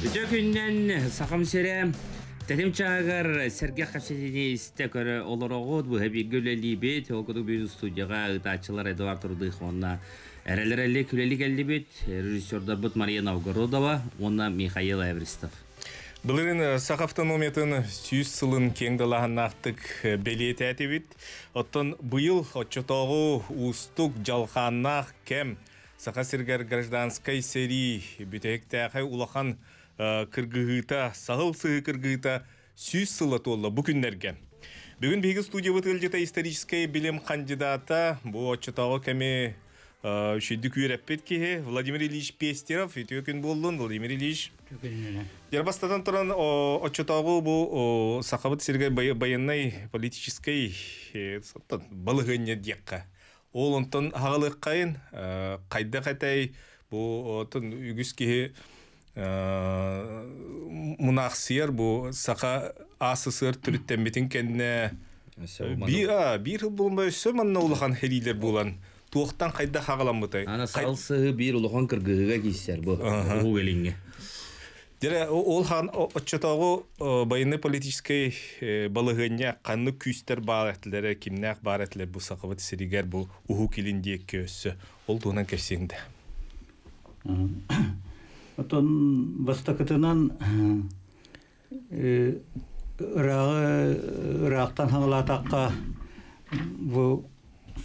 Үтө күннен сақым сөрем, Тәтем чағар Сәрге қапсетіне істі көрі олырағуд бұғы бейгілі лейбет, оқыды бүйін студияға ұтачылар Эдуард Рудых онна әрәлер әлі күлелі кәлді бет, режиссердар бұт Мария Новгородова, онна Михаил Эвристов. Бұлырын э, сақ автономиятын сүйіс сылын кеңдалағаннақтық э, белет әті бет, оттын бұйыл отчытоғы ұстық жалқаннақ кем, сақа сіргер гражданскай серии бүтекті әқай улақан кыргыгыта, сағыл сығы кыргыгыта сүйіс сылы толы бүкіндерге. Бүгін бігі студия бұтылжыта историческая кандидата, бұл отчетағы кәме үшедік үйрәппет кеге, Владимир Ильич Пестеров, күн болдын, Владимир Ильич. Ярбастадан тұран отчетағы бұл сақабыт Сергей Баяннай политической балығыне декка. олонтон кайтай қайда қатай, бұл Э, сер бу сақа асысыр түрүттенбитин кенне э, би а бир булмай өссө манна болан хелилер қайда туохтан кайда хагалан бутай ана салсы бир улахан кыргыга кисер бу у келинге Дере ол хан отчетогу э, байны политический балыгыня қанны күстер баратлары кимнәк баратлар бу сакыбыт сиригер бу уху килин диекке өссө ол туынан кесеңде Отон бастакытынан э, ырагы ырактан сақа бу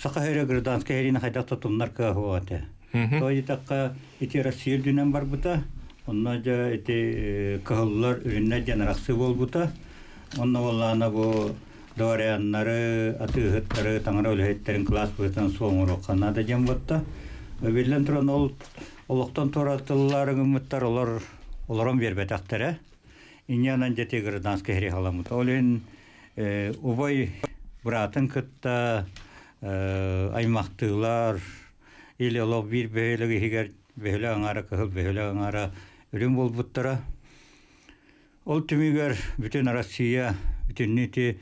сакаһыра гражданский херина тұмнар туннар кахуате. Той таққа еті Россия дүнен бар бұта, Онна жа үрінна жан рақсы бол бұта, Онна воллана аты доряннары таңыра таңра өлөйтерин класс соңыр оққанна да жем бұтта. Өбелден э, тұран ол Олықтан торатылларың үміттар олар оларым бербетақтары. Иньянан жете гражданский хере халамут. Олен убай братын кытта аймақтылар или олог бир бөйлігі хигер бөйлі аңара кыхыл бөйлі аңара үрім бол бұттара. Ол түмігер бүтін Россия бүтін нети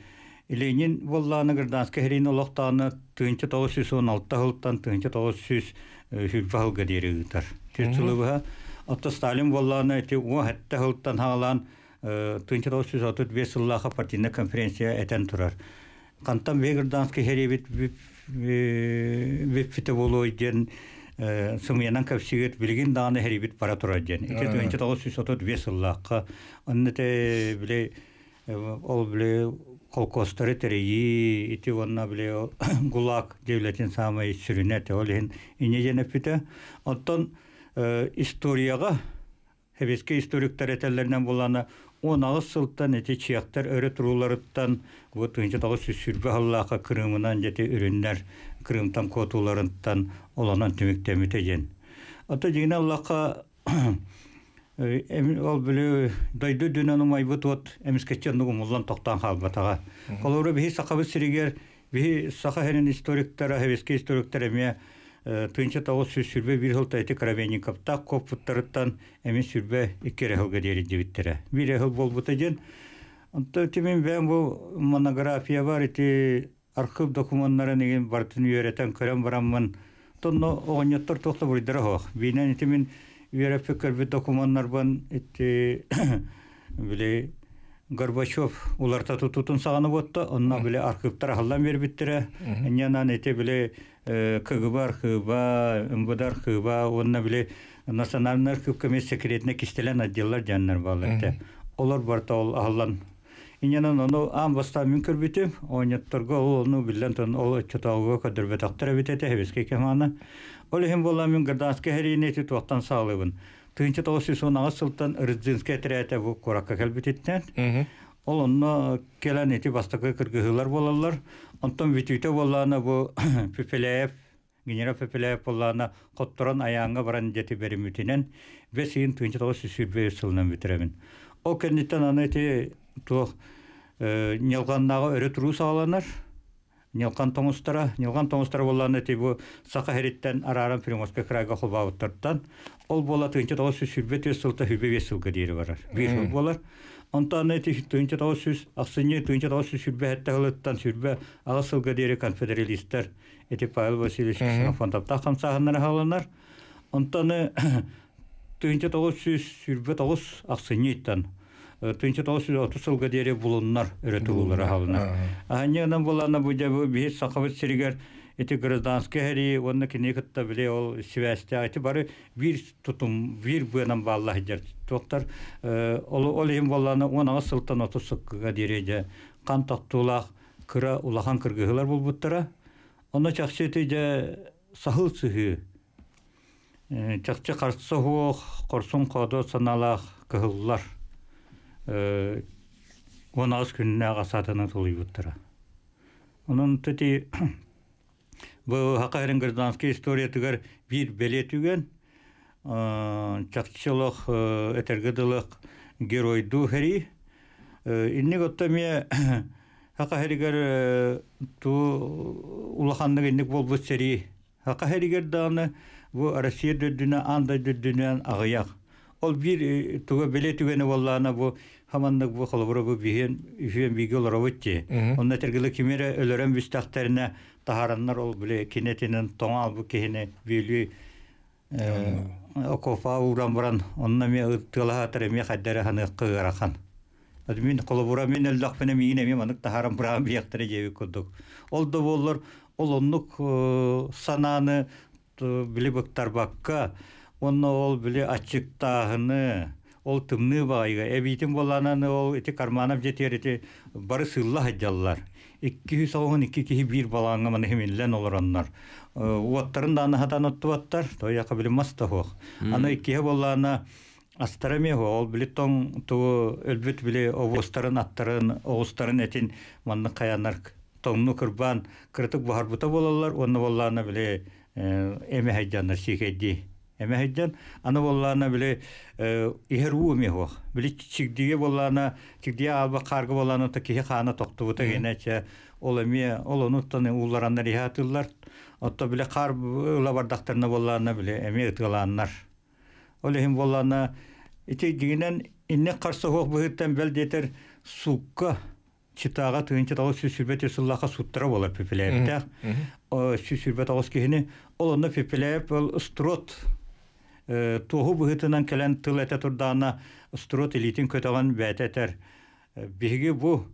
Ленин болланы гражданский херин олықтаны 1916 жылдан 1900 хүлбахылга дери ыытар. Тиртулуга отто Сталин болланы эти о хэтте хылттан хаалан тынчыда сүз отут весыллаха партийна конференция этен турар. Кантан вегерданский херебит випфите болой ден сымыянан капсигет билгин дааны херебит пара турар ден. Эти тынчыда сүз отут весыллаха аннете биле ол биле колкостары тереи ити вонна бле гулак дәүләтен самы сүрене төлен ине э, генә фита оттан историяга хәбеске историк тәрәтәләрдән буланы 16 сылтан ити чыяктар өре турулардан бу төнче дагы сүрбе аллага кырымынан җете үрөннәр кырым там котуларындан оланан төмектә мөтәҗен ата җиңә Э, ол бүлі дойду дүнен умайбы туот эмискечен нугу муллан тоқтан халбатаға. Колору бихи сақабы сиригер, бихи сақа хенен историктара, хевеске историктара ме э, тынча тауы сүз сүрбе хыл тайты кровенниковта эми сүрбе иккере хылга дери дебиттере. Бире хыл болбута ден. тимен бен бұл монография бар, ити архив документтарын деген бартын үйеретен көрен бараммын. Тонно оғанеттар тоқты бұрдыра хоқ. Бейнен Верапе көрбі документларбан итти биле Горбачев уларта тутутын саганы ботта, онна биле архивтар халлан бербиттере. Нянан эте биле КГБ архива, МВД архива, онна биле Национальный архив комиссия секретне кистелен отделлар жаннар балларда. Олар барта ол халлан. Инянан оны ам баста мин көрбитим, онятторга ол ну билен тон ол чатауга кадыр бетактыра битете хебеске кемана. Ол ехен болла мен гырдаске херейне ти туаттан салыбын. Тынчы тосы сонага сылтан Рыдзинске тирәтә бу коракка калбитеттен. Ол онно келән эти бастакы кыргыһылар болалар. Онтон витүтә болланы бу Пепелеев генерал Пепелеев болланы котторон аяңга баран жети беримүтенен бесин тынчы тосы сүрбе сылынан битремен. О кеннеттен аны эти тух э, нелганнага өрөтүрү сагаланар. Нилкан тоңустара, нилкан тоңустара болланы ти бу сақа хериттен арарам Приморска крайга Ол бола тынча тоғыз сүз сүрбет дейір барар. Беш ол болар. Онтан эти тынча тоғыз сүз, ақсыне тынча тоғыз сүз сүрбе хәтта хылыттан сүрбе Эти Павел Васильевич тынчы толсу отус ылга дере булуннар өретулулара халына. Аханьянан булана бу жабы бес сахабыт сиригер эти гражданский хери онна кини кытта биле ол связьте айты бары бир тутум бир буянам баллах жер Доктор, э, ол ол им болланы онага сылтан отусукка дереже кан тактуулах кыра улахан буттара. Онда онна чакчы же сахыл сыхы э, чакчы карсыху корсун кодо саналах кыгыллар Э, аз күніне ағасатына тулый бұттыра. Оның төте, бұл хақайрын гражданский история түгір бір беле түген, э, Чақшылық, э, әтергіділік герой хәрі. Иннік отта ме хақайрыгер ту улахандық иннік болбыз сәрі. Хақайрыгер даны бұл Россия дүрдіні, анда ағыяқ. Ол бир э, туга беле түгене боллана бу хаманнык бу холборо бу биһен үһен биге олар овытти. Онна тергеле кимере өлөрөн бүстактарына тахараннар ол биле кинетинен тоңал бу кихине били э, окофа уран баран онна ме ыттылаха тереме хаддары ханы кыгарахан. Админ холборо мен элдак менен ийне мен анык тахаран брам бияктыра жеби кудук. Ол да боллор ол оннук э, сананы биле бакка оны ол біле ачыктаахыны ол тымны баайга эбитин болананы ол ити карманап жетер ити бары сылла хаджаллар икки хүс оғын икки кихи бир балаңа мана олар олороннар э, уоттарын да аны хатан оттубаттар тояка билиммас тохох аны иккихе боллана Астраме ол билетон туу өлбүт биле овостарын аттарын оғустарын этин манны каянар томну кырбан кыртык бахарбута болалар онны боллана биле э, эме хайданар сикеди Эмэ хэдэн аны волларна биле эхэрву мэх вах. Биле чигдиге волларна, чигдиге алба каргы волларна та кихи хана токту бута генэчэ. Ол эмэ, ол оно тэнэ уллар анна рихатыллар. Отто биле кар ула бардахтарна волларна биле эмэ итгаланнар. Ол эхэм волларна, эти дигэнэн инэ карсы хох бэхэттэн сукка, читага тэнчэ тэнчэ тэнчэ тэнчэ тэнчэ устрот туһу быһытынан кэлэн тыл этэ турдаана строт илитин көтөгөн бээтэтер биһиги бу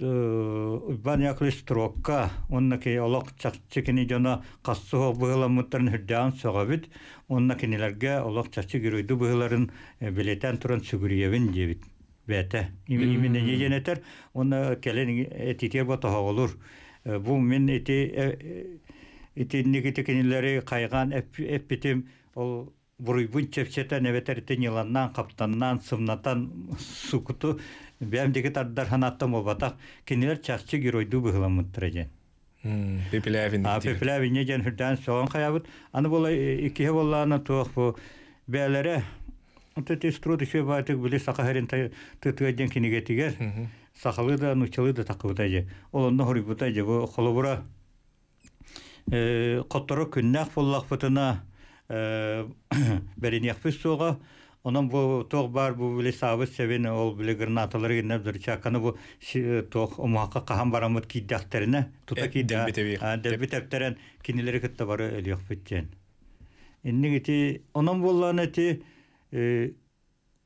бан яклы строкка онна ке олок чакчыкини жана кассоо быһыламмыттарын хүрдээн сөгөбүт онна кинилерге олок чакчы күрүйдү быһыларын билетен туран сүгүриебин дебит бээтэ имине жеженетер онна келен этитер э, батаха олур бу э, мен эти э, итинники тикинилери кайган эппитим ол буруйбун чепчета небетеритин йыланнан каптаннан сымнатан сукуту бәмдеги тардар ханаттан болбатак кинилер чакчы геройду быгыламыттыр эжен пепелявин эжен хүрдан соон каябыт аны бола икихе боллаана туох бу бээлере тыты струд еще баатык били сакахерин тытыэден кинигетигер сахалы да нучалы да такыбыта эже олонно хурибута эже бу холобура қоттары э, күннәк боллақ бұтына э, бәрінеқпіз соға Онан бу тоқ бар бу биле сабы севен ол биле гранаталар генеп дур чаканы бу э, тоқ умаққа қаһан барамыт киддақтеріне тута кидда. А дебе тептерен кинелери кетте бар элек биттен. Инни гити онан боллан эти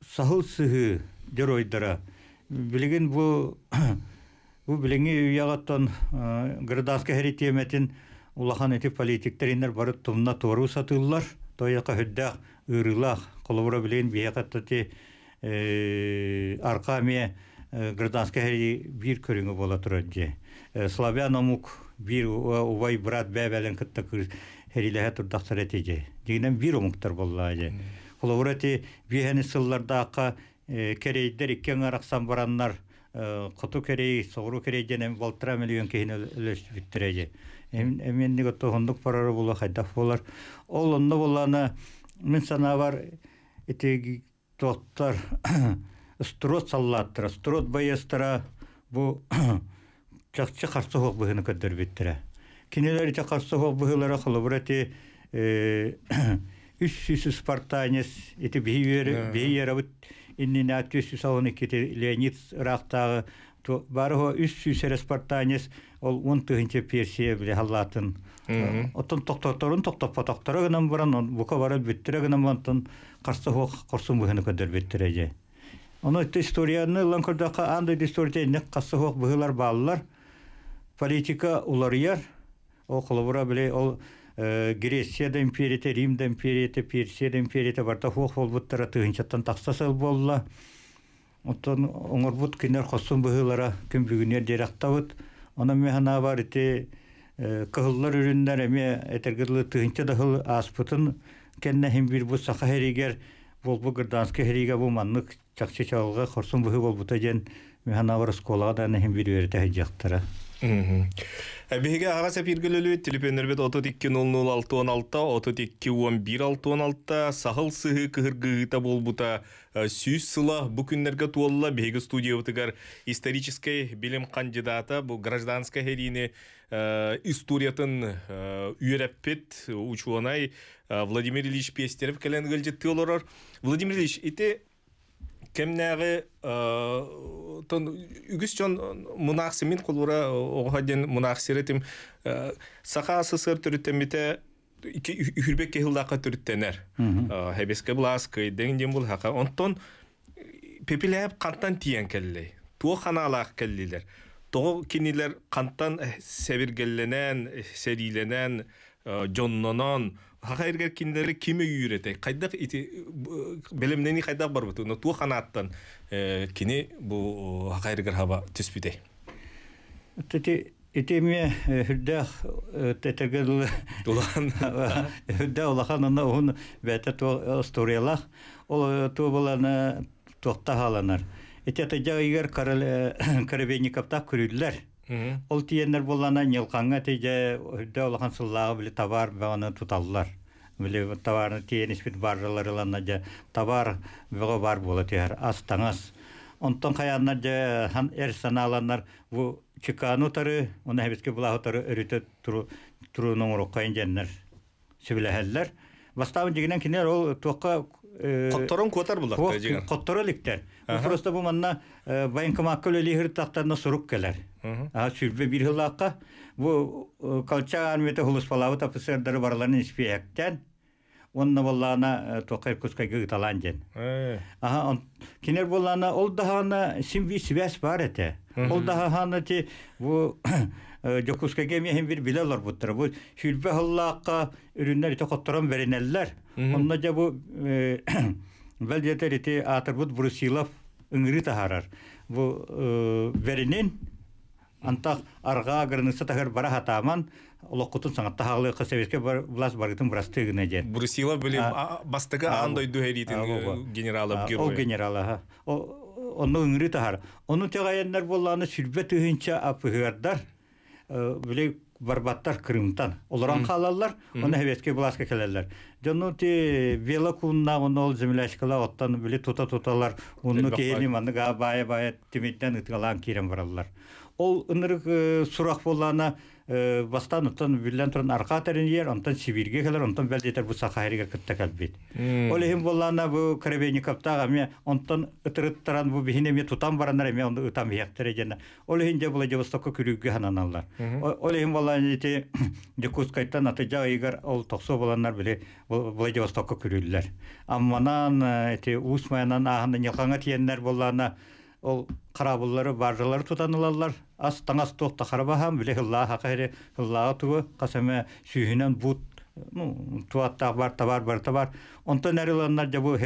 сахыл сыгы деройдара. Билеген бу бу билеңе уягаттан градаска хәритеметин улахан эти политиктеринер барып тумна тору сатыллар тояка хөддах ырылах колобра билен бияқаттати э, аркаме э, гражданская хери бир көрүңү бола турат же э, славян омук бир убай брат бәбәлен кытта херилеһе турдактар эти же дегенен бир омуктар болла же колобра ти биһени сылларда акка керейдер иккен араксан бараннар коту керей соғру керей денем болтыра миллион кехине үлөштү биттереже эмиэнник отто хондук парары була хайдах болар ол онно буланы мин сана бар ити тоттар строт саллаттыра строт баестыра бу чакчы карсохок быхыны көддөрбиттире кинелер ите карсохок быхылара холобурати үс сүсүс партанес ити бийер бийерабыт иннин атүс сүсалын кете леонид рахтагы барыго үс сүсерес спартанец ол он тыгынчы персия биле халлатын отон токтоторун тохтоппа тохтора гынан баран бука бара биттере гынан бантын карсы хок курсун быхыны көдөр биттере же ону итте историяны лан көрдөка андай история нек карсы хок быхылар баалар политика уларыяр ол кылыбыра биле ол э, Грецияда империяте, Римда империяте, Персияда империяте барда хох болбуттара тыгынчаттан такса сыл болла. Оттон оңорбут кинер хосун быхылара күн бүгүнер дерактабыт. Ona me hana var ite kıhıllar ürünler me etergirli tığınca da hıl asputın kenne hem bir bu saka heriger bol bu gırdanske heriger bu manlık çakçı çakçı çakçı çakçı çakçı çakçı çakçı çakçı çakçı Әбіғеге ағас әпіргілілі телепенербет 32.06.16, 32.11.16, сахыл сығы бол бұта сүйіс сұла бүкіннерге туалыла бегі студия өтігер исторической білім кандидата, бұл гражданская херіне историятын үйерәппет ұчуанай Владимир Ильич пестеріп Пестерев кәләнгілді теолорар. Владимир Ильич, ите кемнәғы э, тон үгіз жон мұнақсы мен құлғыра э, оға ден мұнақсы тем э, сақа сысыр түріттемете үйірбек кехилдақа түріттенер хәбеске бұлас күйден ден бұл хақа онтон пепиләп қанттан тиен келлей туо ханалақ келлейлер тоғы кенелер қанттан сәбіргелленен сәрийленен жоннонон хаха эргер киндери киме үйрете кайдак ити белемнени барбыт но ту ханаттан э, кини бу хаха эргер хаба түспите тити итеме хүрдах тетегел тулан хүрда улахан ана он бета то историялах э, ол э, то болана тохта халанар итете жайгер карабенниковтах күрүдлөр Ол тиендер болана нилкаңа тиде хөдә олахан сыллағы биле товар бағаны туталлар. Биле товарны тиениш бит баржалары лана же товар бего бар бола тиер астаңас. Онтон хаянна же хан эрсаналанар бу чикану тары, уна хебиске була тары өрүтө туру турунун роккайын жендер. Сүбиләһәлләр. Бастабын дигән кинер ол тоққа Котторон э, котар булар. Коттор электер. Просто бу манна э, военкомат көле лихир тактарына сурук келер. А сүрбе бир хыллакка бу колчак армияте хулус палавыт офицердары барларын испияктен онна боллана токай кускайга талан жен. Аха кинер боллана ол дахана симви связь бар эте. Ол дахана ти бу жокускайга мехин бир билелер буттыр. Бу сүрбе хыллакка үрүннөр токотторон беренеллер. Онна жа бу Вәлдетер ите атырбут Брусилов ыңры тахарар. Бу веренен Антах арга агрыныса тахыр бара хатаман локкутун саңатта халы кысабетке бар влас баргытын брасты гына же. Брусила бастығы бастыга андай дуэритин генерала герой. О генерала ха. О ону үңри тахар. Ону тегайеннер болланы сүрбе түһүнчө апыгырдар. Э, барбаттар Крымтан. Оларан қалалар, оны хәбәткә буласка келәләр. Дөнү ти велокунна оны ол землячкала оттан биле тута туталар. Оны э, кейни манны габая бая тимиттен ытгалан кирем бараллар ол ынырык э, сурах боллана э, бастан онтон бүллән туран арка тәренер, онтон Сибирге келер, онтон бәлдетер бу сахарыга кытта калбит. Ол эм боллана бу Кребенниковтага ме онтон ытырыттыран бу бихине ме тутан баранар ме онды ытам яктыра жана. Ол эм же була жабыстакка күрүгө хананалар. Ол эм боллана эти Декускайттан атыжа игер ол токсо боланнар биле була жабыстакка күрүллөр. Амманан эти Усмаянан ахында нехаңа тиендер боллана ол қарабылары баржалары тутанылалар астан ас тоқта қарабахам біле хылла хақайре хылла туы қасаме сүйінен бут ну туатта бар табар бар табар онтон нәриланнар жабу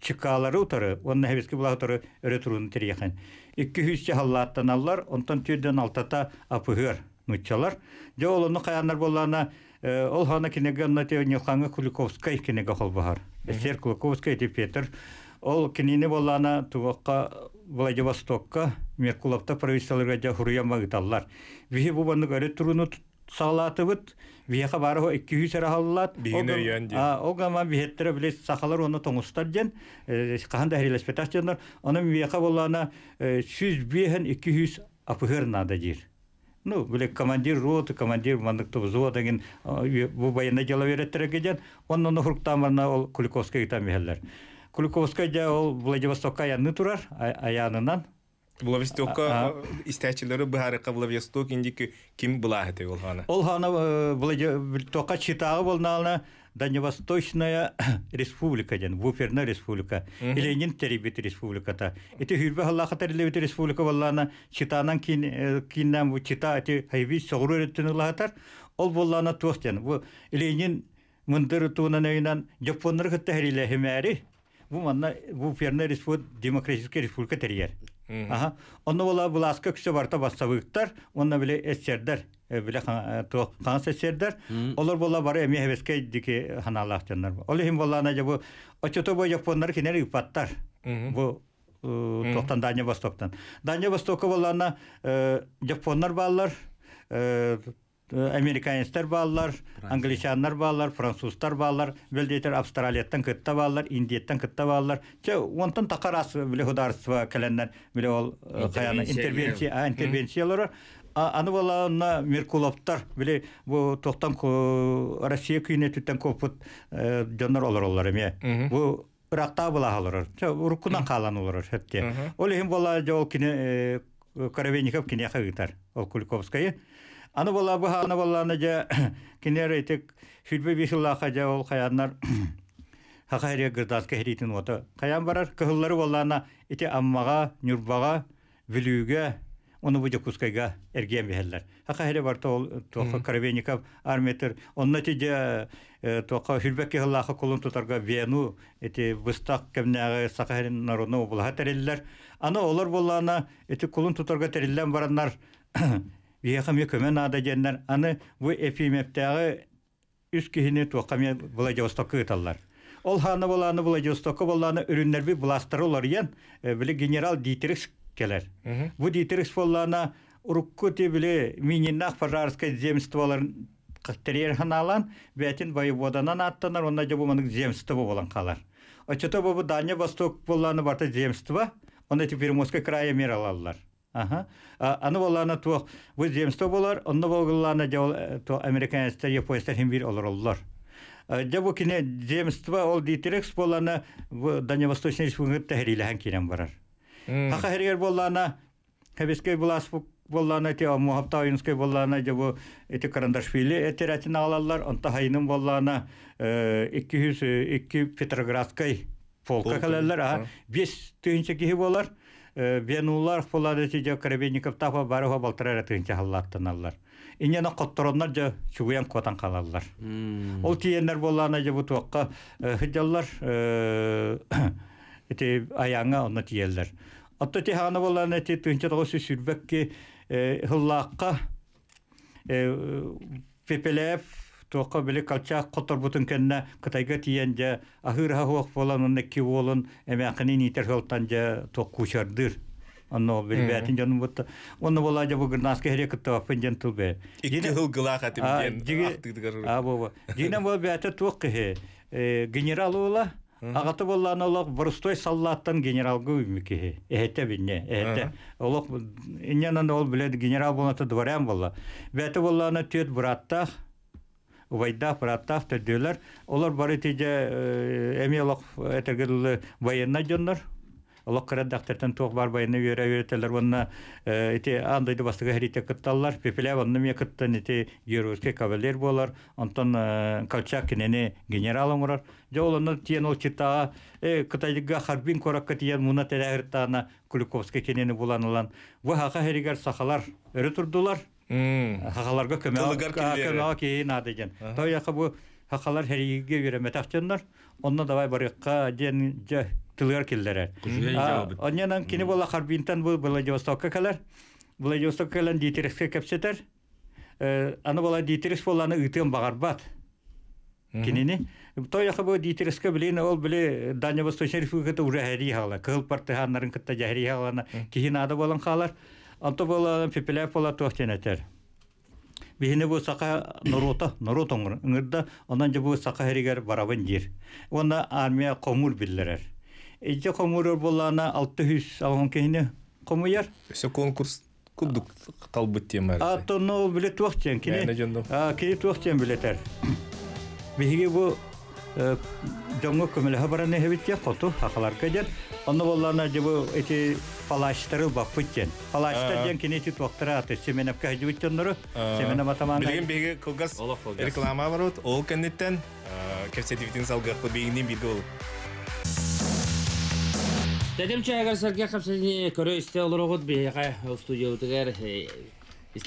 чикалары утары онна хебеске була утары өре туруны терияхан икки хүсче халлааттан аллар онтан түйден алтата апыгыр нучалар жо олону каяндар боллана э, ол хана кинеге онна те нехаңы куликовская кинеге холбахар эсер куликовская деп петер ол кинини боллана тубакка Владивостокка Мекулапта провинцияларга жа хуруя магыталлар. Вихи бу банны көрөт туруну салатыбыт, виха барыгы 200 сарахаллат. А, ога ман бихеттер билес сахалар оны тоңустар ден, э, каханда хирилес петашчандар, оны виха болана 100 бихен 200 апыхыр надо дир. Ну, биле командир роты, командир мандыкты взвода деген бу баянда жала береттер ген, онны хуруктамарна ол Куликовская гитам Куликовская жа ол Владивостокка аяны турар, аянынан. Владивостокка истәчеләре баһарыкка Владивосток индики ким була хәтә ул хана. Ол хана э, Владивостокка читагы булналны Дальневосточная республика ден, буферна республика, Или Ленин теребит республика та. Эти хүрбе халлаха теребит республика валлана читанан кин э, киннам бу чита эти хайви согру лахатар. Ол боллана тохтен. Бу Ленин мындыр туынан өйнан Японнар хәтта хәриләһе мәри бу манна бу ферна республика демократическая республика терьер. Ага. Онна вола буласка күсе барта бассавыктар, онна биле эсердер, биле то ханс эсердер. Олар бола бары эми хевеске дике ханалахтандар. Олар хим вола на жабу очото бо япондар кинер ипаттар. Бу тоқтан Дания Востоктан. Дания Востока волана япондар Э, американецтер балалар, англичаннар балалар, француздар балалар, белдетер австралияттан кытта баллар, индияттан кытта баллар. Че онтан тақарас биле хударство келеннер, биле ол каяна э, интервенция, интервенциялары аны бала онна Меркуловтар биле бу тоқтам Россия күйіне түттен көпут жаннар олар олар эме. Бу Иракта була халар. Че калан олар хетте. Ол хим бала жол кине Коровейников кине хагитар. Ол Куликовская. Аны бола бұға, аны боланы жа кенер әйтік сүлбі бесіллаға жа ол қаянлар хақайрия гырдасқа херитін оты. Қаян барар кығыллары болана ете аммаға, нүрбаға, білуге, оны бұжы кускайға әрген бехеллер. Хақайрия бар ол э, тоқы Каравенников арметір. Онна те жа э, тоқы сүлбі кеғыллаға колын тұтарға вену, ете бұстақ кәмнәғы сақайрин народны обылға тәрелілер. Аны олар болана ете қолын тұтарға тәрелілен бараннар Вехам көмө аны э, бу эпимептагы үс кихини туакаме Владивостокка ыталлар. Ол ханы боланы Владивостокка боланы үрүннөр би буластырылар ян генерал Дитрикс келер. Бу Дитрикс боллана на те биле мининах пожарская земстволар кыттырер ханалан бетин воеводанан аттанар онда же земство болан калар. Очото бу Дания Восток болланы барта земство, онда эти Москва края мир алалар. Ага. Аны боллана туох бу земство болар, онно болгуллана жол э, то американецтер, японецтер хим бир олар. Э, жа бу кине земство ол дитрекс боллана бу Дальневосточный республика тахрилахан кинем барар. Хака хергер боллана хабискей булас боллана те мухапта уйнскей боллана жа бу эти карандашвили этератин алалар, онта хайным боллана 200 2 Петроградской полка калалар, а 5 түйінші кихи болар. Э, Венулар хполады же коробейников тапа барыга балтырар тынча халлаттаналлар. Инена коттороннар же чуян котан калаллар. Ол тиеннер болана же бутуакка э, хыджаллар э, эти аяңа онна тиеллер. Атта тиханы болана ти тынча тогы сүрбекки хыллакка пепелеп туоқа біле калчаақ қотор бұтын кенне кытайга тиен же ахырха хуох болан онна ки болун эмеақыны нитер холтан же туоқ кучардыр оно билбеатин жаным бутта оны бола жа бугыр наске хере кытта вапын жан тулбе икки хыл гылаах атим диен а боба дина бол беата туоқ кихе э, генерал ола Ағаты болланы олақ бұрыстой саллаттан генералға өмекеге. Эхете біне, эхете. Олақ, иннен ол біледі генерал болаты дворян болла. Бәті болланы түйет бұраттақ, вайда аппараттав төдөлөр олар бары тиже э, эми олок этергел военна жоннор олок кырадактартан туох бар байына үйөрө үйрөтөлөр уонна э, ити андайды бастыга херите кытталлар пепеля онны ме кыттан ити юруске кавалер болар онтон э, колчак кинени генерал оңорор жо олону тиен ол читаа кытайга харбин коракка тиен муна терагыртаана куликовске кинени буланылан бу хака херигер сахалар өрө турдулар Хахаларга көмәк кейін ады екен. то яқы бұ хахалар хәрейге беремет ақчынлар. Онна давай барыққа ден тылғар келдерер. Оннан кені бола Харбинтан бұл Владивостокқа кәлер. Владивостокқа кәлен дейтеріске кәпсетер. Ә, аны бола дейтеріс аны үйтен бағарбат. Кинини. То яха бу дитерске билен ол биле Дания Восточной Республикада уже хәри хала, кыл партияннарын кытта хәри халана, киһин болан халар. Анто бола пепеляй пола тохтенетер. Бихине бу сака норута, норут оңыр. Ыңырда онан же бу сака херигер барабын дир. Онда армия комур биллерер. Эти комур болана 600 алган кехине комуяр. Все конкурс кубдук талбыт темер. А то но билет вахтен кине. А кине вахтен билетер. Бихиге бу донго көмілі хабараны хевитте хоту хақалар кәден. Онны боллана жабы эти палаштары баппыттен. Палаштар ден кенети тоқтыра аты Семена матаманы. беге кылгас реклама от. истә 2016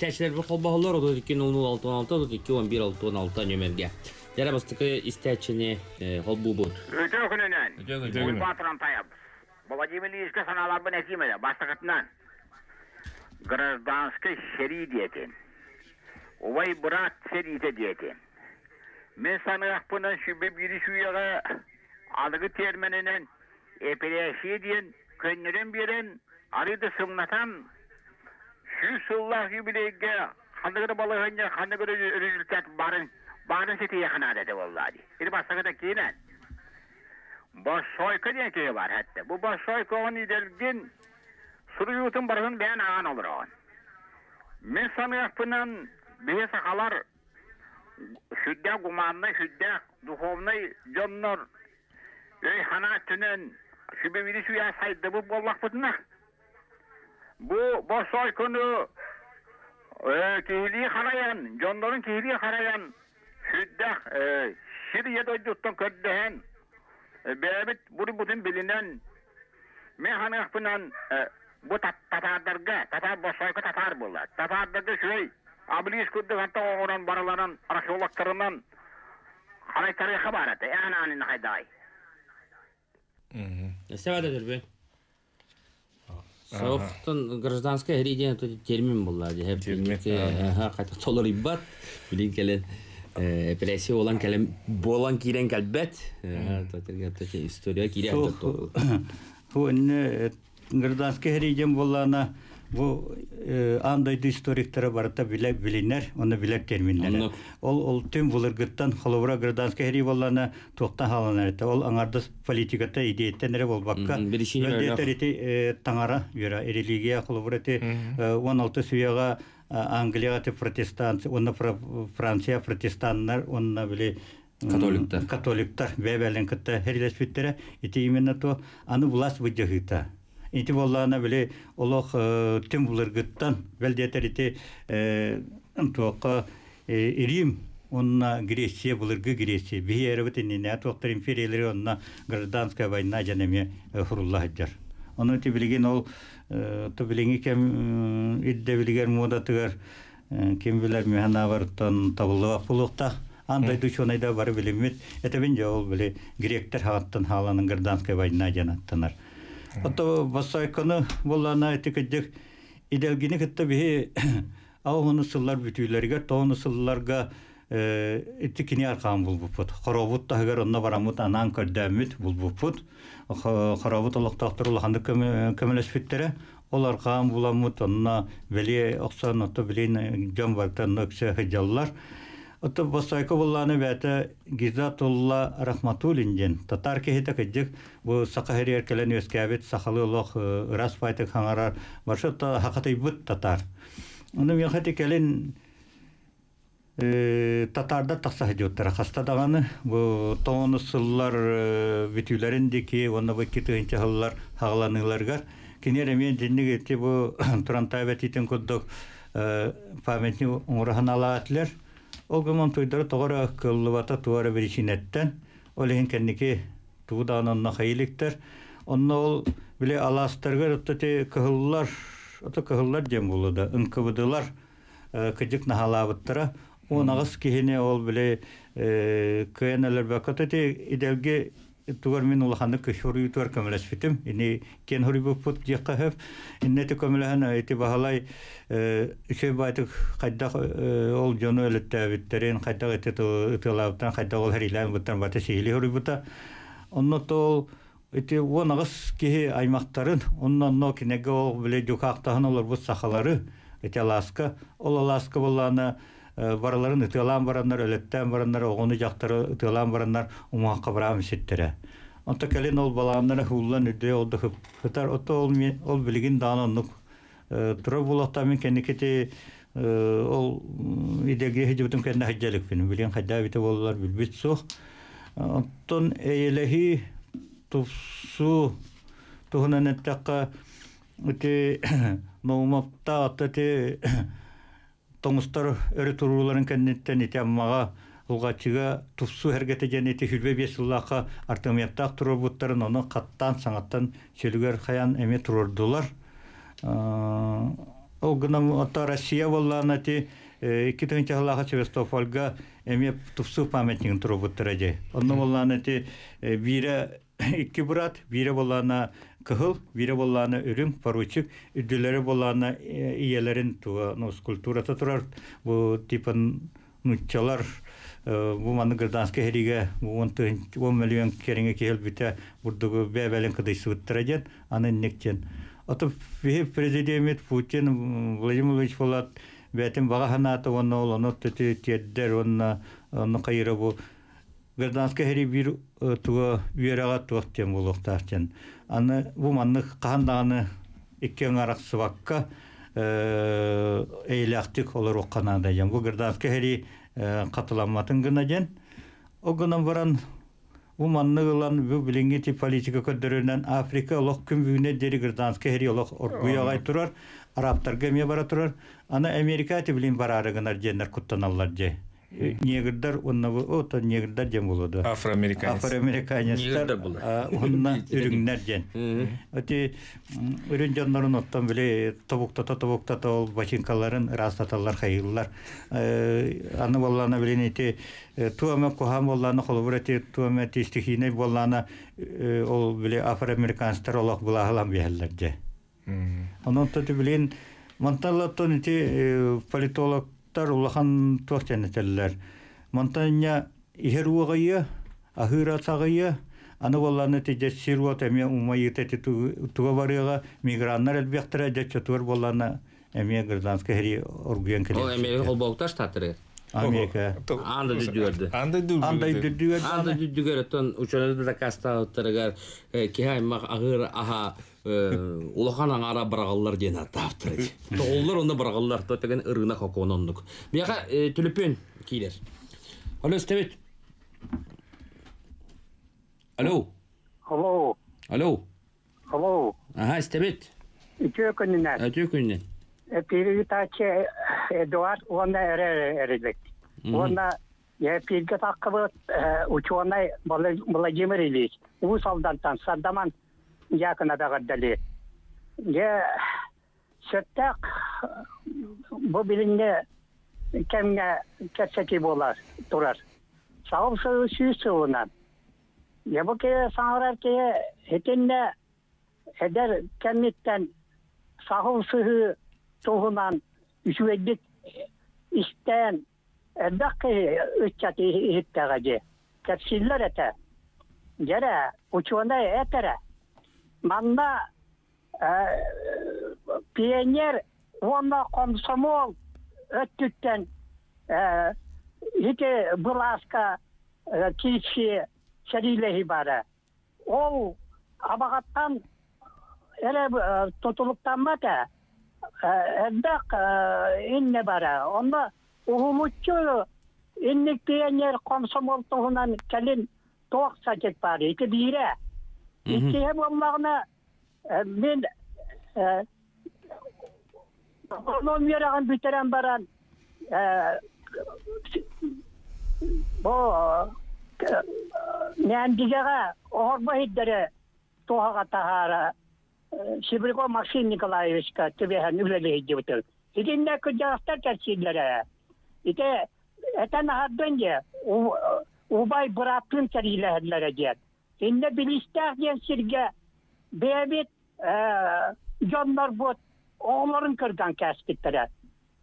16 16 Дяра бастыкы истячене холбу бут. Өтө күнөнөн. Өтө күнөнөн. Бул патрон таяп. Владимир Ильичке саналабы нәтимеде бастыкытынан. Гражданский шери диетин. Увай брат шерите диетин. Мен саныяк бұнын шүбе бири шуяга алыгы термененен эпелеши диен көннөрөн берен арыды сымнатан Şu sıllah yübileyge kandıgırı balığınca kandıgırı rezultat barın. ಬಾಣಸಿಟಿಯ ಹಣಾದದೆ ಒಲ್ಲಾದಿ ಇದು ಬಸ್ಸಗದ ಕೀನನ್ Başşoyka diye ki var hatta. Bu soyku on idelgin sürü yutun barın beyan ağan olur on. Men sanı yakpınan bihe sakalar şüdde gumanlı, şüdde duhovna canlar öy hana tünen şübe viri şu ya bu bollak pıtına. Bu başşoykunu e, kihiliği karayan, canların kihiliği karayan Hüddah e, Siriye doyduktan köddehen beabit buri butin bilinen mehanak bunan e, bu Tatardarga Tatar Bosoyka Tatar bullar. Tatardarga şey Abiliyiz kürdü hatta oran baraların arkeologlarından Halay tarihi barat. Yani anin hayday. Ne sevadedir be? Соқтын гражданская термин Термин. толыр иббат эпилесия олан кәлем, болан кирен калбет история кирен то хуне гражданский хридем болана бу андайды историктары барта биле билинер оны билер терминдер ол ол тем булыргыттан холовра гражданский болана ол аңарды политиката таңара религия 16 Англия ты протестант, он Франция протестаннар, он на были католиктар. Католиктар, бәбәлен кытта именно то аны власть выдержита. Инти воллана биле олох тем булыргыттан бәлдәтер ите антоқа Рим онна Греция булыргы Греция. Биерәбетен не атоқтар империялары онна гражданская война жанеме хуруллаһыдыр. Аны ти ол э, ту билеген кем э, идде билген мода тугар э, кем билер механа бартан табылып булыкта андай дучонай да бар билемет это бен жо ол биле гректер хаттан халанын гырданская война жанаттанар ото басой кону буллана этикдик идел гинекте би аугыны сыллар бүтүйлөргө тоонусулларга Э, итти кини аркан булбупут хоробут тагер онна барамут анан көрдәмит булбупут хоробут олоктоктор улаханды көмөлөспүттере ол аркан буламут онна вели оксан ото билин жон бартан ноксе хыжаллар Отто Босайко булланы бәте Гизатулла Рахматуллин ден татар кехите кеджик бу сакахер еркелен өскәбит сахалы лох э, рас пайтык хаңарар баршата хакытай бут татар. Уны мен хәтикәлен татарда тақсақ идиоттар хаста дағаны бу тоны сыллар битүләрендеки оны бу китенче хыллар хагланыларга кинере мен динне гетти бу турантайва титен коддок памятни ураханалатлар ол гомон туйдыр тогора кыллыбата туара беришинеттен олен кенники туданан нахайликтер онно ол биле аластарга те кыллар ото кыллар дем булуда ынкыбыдылар кыдык нахалабыттара унагас киһине ол биле кэнелер бакатати иделге тугар мен улаханы көхөрү туар көмөлөспүтүм ини кен хорибу пут жаккаһып иннети көмөлөһөн эти баһалай үчөй байтык кайдак ол жону элеттээбиттерин кайдак эти тылаабытан кайдак ол херилен буттан бата сиили хорибута онното ол эти вонагыс киһи аймактарын но кинеге ол биле жукаактахан олор бут сахалары эти ласка ол ласка булланы Э, бараларын ытылам бараннар, өлөттән бараннар, огыны яктыры ытылам бараннар, умаҡ ҡабрам сеттере. Онта келин ол баламдан һуллан иде, ул да хып, һәтар ото ул мен, ул билгин дананлык э, тура булыҡта мен кенә кете, ул э, идеге һиҙ бөтөн кенә һиҙҙәлек кенә билгин хәҙә бит булдылар, бит бит сух. Онтон эйлеһи тусу тухнанәтәҡә үтә нумапта атты тоңустар өрі туруларын кәннеттен итәммаға ұлғачыға тұпсу әргеті және тихүлбе бес ұллаққа артымияттақ тұрырбұттарын оны қаттан саңаттан сөлігер қаян әме тұрырдылар. Э, ол гынам ота Россия боллағына те э, китонча халаха Севастополга эме тупсу памятник турубуттыра же. Онно боллана те бире э, икки брат, бірі боллана кыһыл вире боллаана үрүм поручик үддүлери боллаана э, иелерин туа культурата турар бу типа нучалар э, бу маны гражданский хериге бу он миллион кереңе кел бите бурдугу бебелин кыдыйсыбыттыра ден аны нектен отып президент путин владимир владимирович болат бәтин баға ханаты оны ол оны онна оны оны қайыры гражданская хери бир э, туга үйерага туактен болуктартен аны э, бу маннык кандаганы иккен арак сыбакка эйлактык олар уккана жан. бу гражданская хери катыламатын гына ден огынан баран бу манныгылан бу билиңити политика көддөрүнөн африка олох күн бүгүнө дери гражданская хери олох оргуягай турар Арабтар эме бара турар аны америка ти билин барарыгынар жендер куттаналлар же негрдар оннавы ота негрдар дем болады афроамериканец афроамериканецтер онна үрүңнәр ден оти үрүн жаннарын оттан биле тобуктата тобуктата ол ботинкаларын растаталар хайыллар ә, аны боллана билен эти ә, туама кухам болланы холобур эти туама эти стихийный болланы ә, ол биле афроамериканецтер олох булахалам бияхеллер де онон тоти билен Монталлаттон ити политолог тар улахан тохтенетеллер. Монтанья иһеруагайы, ахыратсагайы, аны болланы теже сируат эме умайыта туга барыга миграннар элбектер дече тур болланы эме гражданский хери орген келе. О эме холбокта штаттыр. Америка. Анда дүдүгөрдү. Анда дүдүгөрдү. Анда дүдүгөрдү. Анда дүдүгөрдү. Учөлөрдү да каста оттырыгар. Кихай мак агыр аха Э, улахан аңара бырағаллар ден аттаптыр доллар онда бырағаллар деген ырына хокон бияка э, түлүпөн кийлер алло стебет алло алло алло алло ага стебет күнүнөн э, эдуард я пирге ученый владимир ильич якына дагардали я сөттәк бу билинне кемне кәсәки болар турар сагып сөй сүйсүна я бу ке саңрар ке хетенне хедер кемнеттен сагып сөй тугунан үчүэддик истен манда э, пионер оны комсомол өттүттен ите э, булашка э, кеші шарилехи бара ол абагаттан эле да эддак инне бара онда угумучу инник пионер комсомол тугунан келин тоқ кет бары, бире естігем болмағына э, мен э, номераған бүтерен баран бұл э, нәндигеға орбахиддері тухаға тахара Сибирько Максим Николаевичка түбеһен үлелейді бутыл. Идинне күджағақтар тәрсийлері. Иде, әтән ағаддын де, убай бұраттын тәриләһәдләрі дед инне билистах ден сирге бебит жоннор бот оолорун кырган кәскиттере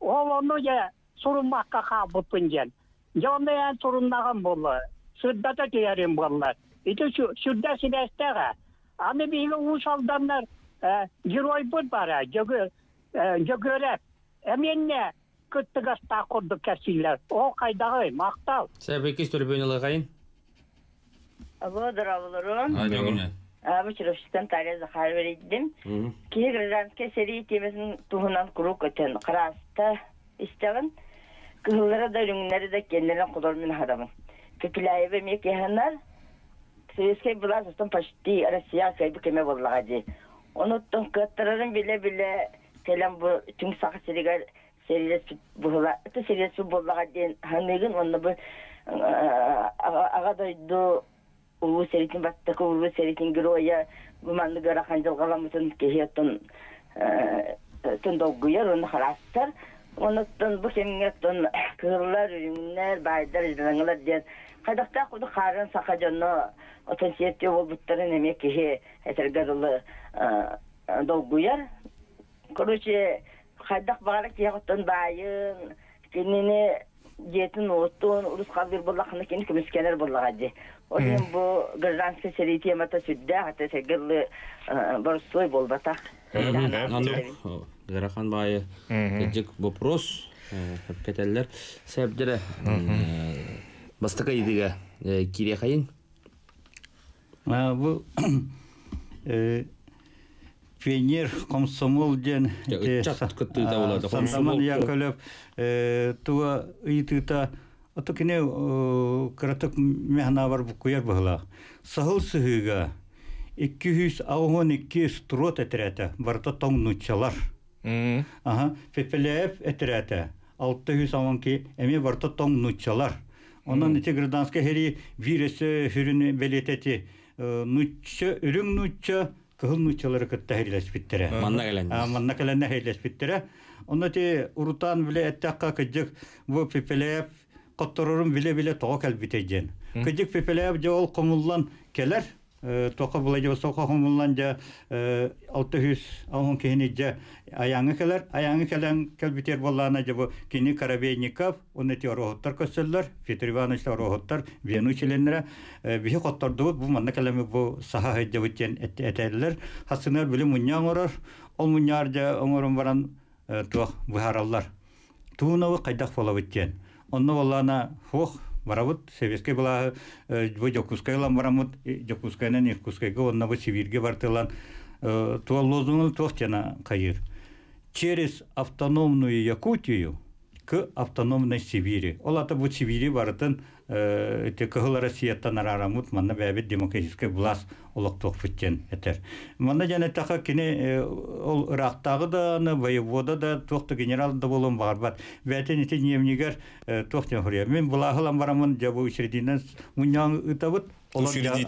оолону я сурумакка хабыпын жен жонда ян суруннаган болла сүрдата тиярин болла ити сүрда силестега аны биге усалданнар герой бут бара жөгөрөп эменне көттүгастаа курдук кәсилер о кайдагы мактал сәбекис төлбөнылы кайын Бодра болорун. Айдогумен. Абы чырыштан тареза харбер иддим. Кие гражданский серии темесин туһунан курук өтөн караста истеген. Кыллары да үрүңнәре да кенлерен кудормен харамын. Кекилаеве меке ханар. булар состон почти Россия кайбы кеме боллага ди. биле-биле телем бу сагы ханыгын онны бу ага дойду улуу серитин баттыкы улуу серитин героя жылгаламытын жетин уутун урускал бир буллакана кини күмүскенер буллагади Оген бу гражданский сери темата сүддә хәтта Гарахан вопрос ә, кәтәлләр пионер комсомол ден самсаман яколев э, туа ыйтыта ото кине э, кратык мехнавар куяр бахла сахыл сыгыга 212 строт этерәтә барта тоңнучалар ага пепелеев этерәтә 612 эме барта тоңнучалар Онан ите гражданская хери вирусы хүрүн белетети э, нучча үрүң нучча кыһыл мучалары кытта хәйләс биттерә. Манна келәнне. А манна келәнне хәйләс биттерә. Онда ти урутан биле әттәкка кыҗык бу пепеләп котторурум биле-биле тоо кәлбитеген. Кыҗык пепеләп җол комуллан келәр. тоқа була жо соқа хумуллан жа алты хүс аун жа аяңы келер аяңы келен келбитер боллана жа бу кини карабейников он эти орохоттар көсөллөр Петр Иванович орохоттар вену чиленнере бихи котторду бу манна келеме бу саха хэджа бутен этерлер хасынар били муньян ол муньяр жа оңорун баран туах бухараллар туунавы кайдах бола өткен онно боллана хух барабыт севеске была бу э, жокускайлан барамыт жокускайнан якускайга сибирге бартылан э, туа лозунгул тохтяна кайыр через автономную якутию к автономной сибири ол ата бу сибири барытын те кыгыл россиятан арарамут манна бәбит демократический влас улактык фиттен этер. Манна жана таха кине э, ол ырактагы да, воевода да, тохты генерал да болон барбат. Бәтен ити немнигер э, тохтен хурия. Мен барамын жабы учрединен ытабыт. Ол көп алты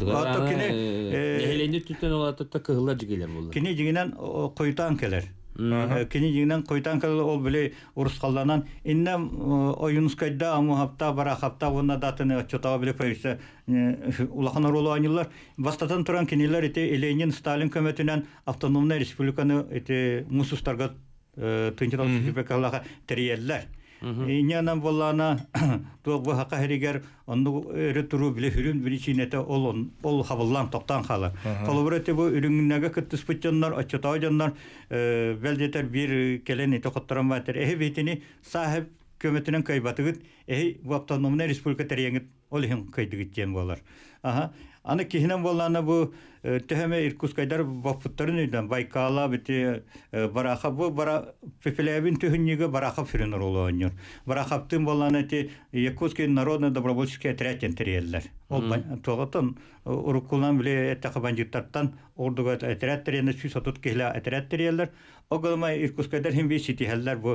Атта кине эһеленде түтен ол атта кыһыллар дигелер булды. Кине дигенен койтан келер. Кине дигенен койтан келер ол биле урускалланан инне оюнскайда амухапта бара хапта вонна датыны отчетава биле пойса улахан ролу анилар бастатан туран кинелер эти Ленин Сталин көмөтүнөн автономный республиканы эти мусустарга тынчыдан сүпекалага тереллер. Инянан боллана туогу хака херигер онну э, ретуру туру биле хүрүн биричинете олон ол хаваллан токтан хала. Коллаборате бу үрүңнөгө кыттыс путчаннар, ачатау жаннар, э, велдетер бир келени токоттарам батер. Эхе бетини сахип көмөтүнөн кайбатыгыт, эхе bu автономный республика тереңит ол хин кайдыгыт жен болар. Аха, Аны кихинен болана бу э, теме Иркутск кайдар вафуттарын үйден Байкала бити э, бараха бу бара пепелевин түһүнниге бараха фирен ролонюр. Барахаптын болана ти якутский народный добровольческий отряд тереллер. Ол тоготон э, урукулан биле этаха бандиттардан ордуга отряд терене сүз атут кихле отряд тереллер. Оголма иркускадар хим висити хәлләр бу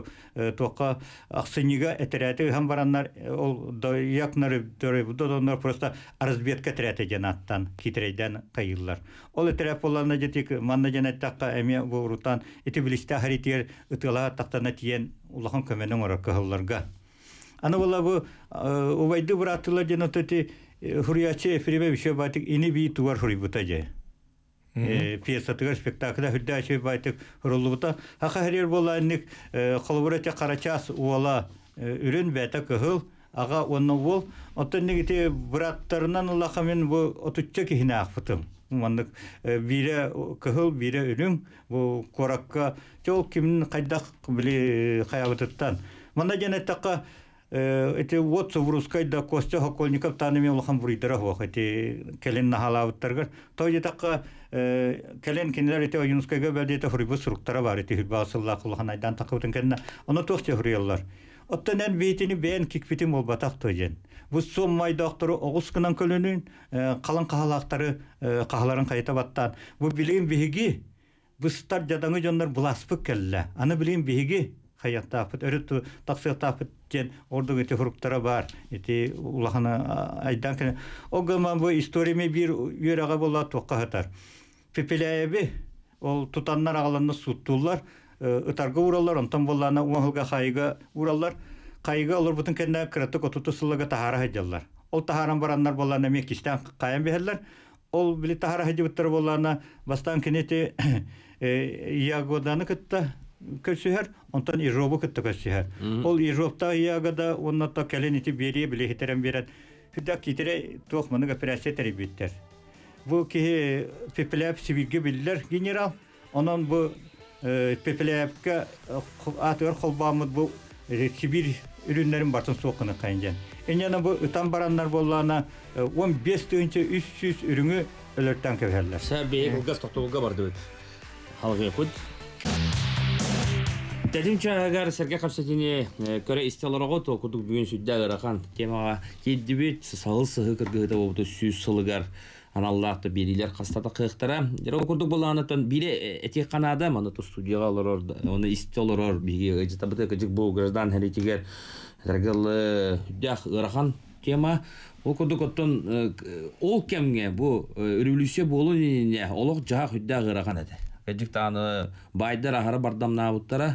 тока ахсынига этерәте һәм бараннар ол якнары дөрә додоннар просто разведка терәте янаттан китрәйдән кайыллар. Ол этерәп булларына җитик манна җанаттакка әме бу рутан итеблистә харитер ытыла тактана тиен улахан көменең оракка хәлләргә. Аны була бу увайды буратылар җанатты Хуряче Фрибе Вишебатик ини би туар хурибутаҗе пьесатыгар спектакль хүддәче байтык роллубута хака хәрер боланник коллаборация карачас уала үрен бәтә кыһыл ага онны бол оттан нигите браттарынан улаха мен бу отучча кихина ахпытым маннык бире кыһыл бире үрүн бу коракка жол кимнин кайдак били хаябытыттан мында жана такка эти вот соврускай да костя хокольников таными улахан буридара хох эти келин нахалавыттаргар той такка кэлен кинилер ите оюнускайга бәлдете хурибу суруктара бар ите хурба асылла кулхан айдан такыбытын кэнна оны тохте хурияллар оттан эн бейтини бен кикпитим ол э, э, батак тойжен бу сом май огус кынан көлөнүн калан кахалактары кахаларын кайта баттан бу билим биһиги быстар жадаңы жоннор буласпык келле аны билим биһиги хаятапыт өрүтү таксыятапыт тен ордуг эти хуруктара бар эти улахана айдан кене огаман бу историями бир юрага болот тоққа хатар пепеләйеби ол тутаннар агаланны суттулар, э, ытарга ураллар, онтан боллана уңалга хайга ураллар. Кайга олар бутын кенне кратык отуту сыллага тахара хаджаллар. Ол тахаран бараннар боллана мекистан каян бехеллер. Ол били тахара хаджи буттар боллана бастан кенети ягоданы э, кытта көрсүһәр, онтан ижобу кытта көрсүһәр. Ол ижобта ягода онната кәленити берие биле хитерен берет. Хүдәк китере тохманы операция теребиттер bu ki pepelep sivilge онан general. Onun bu e, pepelepke atıyor kolbamız bu Sibir ürünlerin bartın soğukunu kayınca. En yana bu baranlar 15 300 e, ürünü ölörtten köverler. Sen bir var әгәр сәрге қапсатіне көрі бүгін темаға кіргі аналлақты берилер қастады қықтыра жара көрдік бұл анытын бире э, эти қанада маны ту студияға олар оны исте олар биге ыжытабыты кыжык бұл граждан хәлетигер дәргілі дях ырахан тема ол көрдік оттон э, э, ол кемге бұл революция болу не олық жақ үддә ырахан әді Кәжік таны байдар ахары бардам буттара,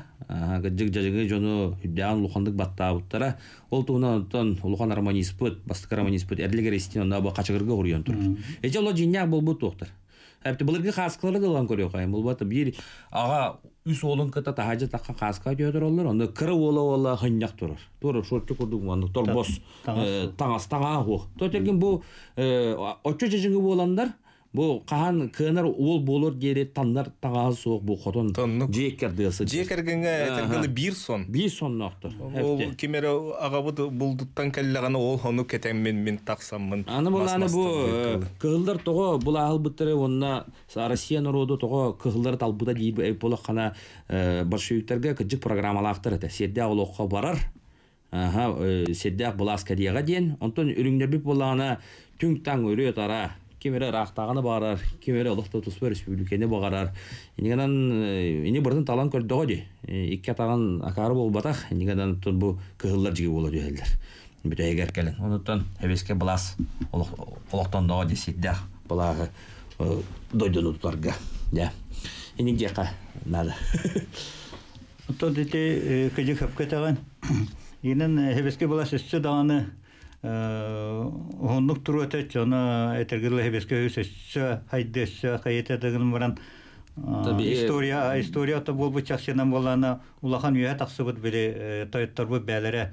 кәжік жажығы жону үддәган лухандык батта Ол туна онтон лухан арманист испыт бастык арманист испыт эрлигер естен онда бул качыгырга ғұрыйон тұр. Эже ол жинняк бұл бұл тоқтыр. Әпті бұлырғы да дылан көрүйөк айым Бұл баты бир ага үс олын кыта тахажы такка қасқа дүйөдір олар, онда кыры ола ола ғынняқ тұрыр. туура шортты көрдің мұнды, бос, таңас, таңа ғу. тотерген бұл, очо жежіңі боландар, бұл кахан кыныр ол болор дере таңдар тагаз соқ бұл хотон жекер дысы жекер гыңа тангыны бир сон бир сон ноктор ол кемере агабыт булдуттан келлегана ол хону кетем мен мен тақсаммын аны буланы бу э, кылдар того бул албыттыры онына россия народу того кылдар талбыта дейб болохана э, э, большевиктерге кыжык программалактыр это сердя олокко барар Аха, седдәк булас кадияга ден, онтон үрүңдер бип булана түң таң үрөт ара кемере ырахтаганы багарар кемере э, олохто туспа республиканы багарар инигенан ини быртын талан көрдөго ди э, икке атаган акары болбатах инигенан тун бу кыһыллар жиги боло дүйэлдер бүтөйгер келин онуттан эбеске былас олохтондого десиддах былагы э, дойдону тутарга да инин жака надо тот эти кыжы хапка таган инин эбеске былас үстү даганы Оннук турат эч аны этергеле хебеске үсөсө хайдысы хайта деген баран. История история то болбу чаксенан болана улахан үйө таксыбыт бири э, тойттор бәлере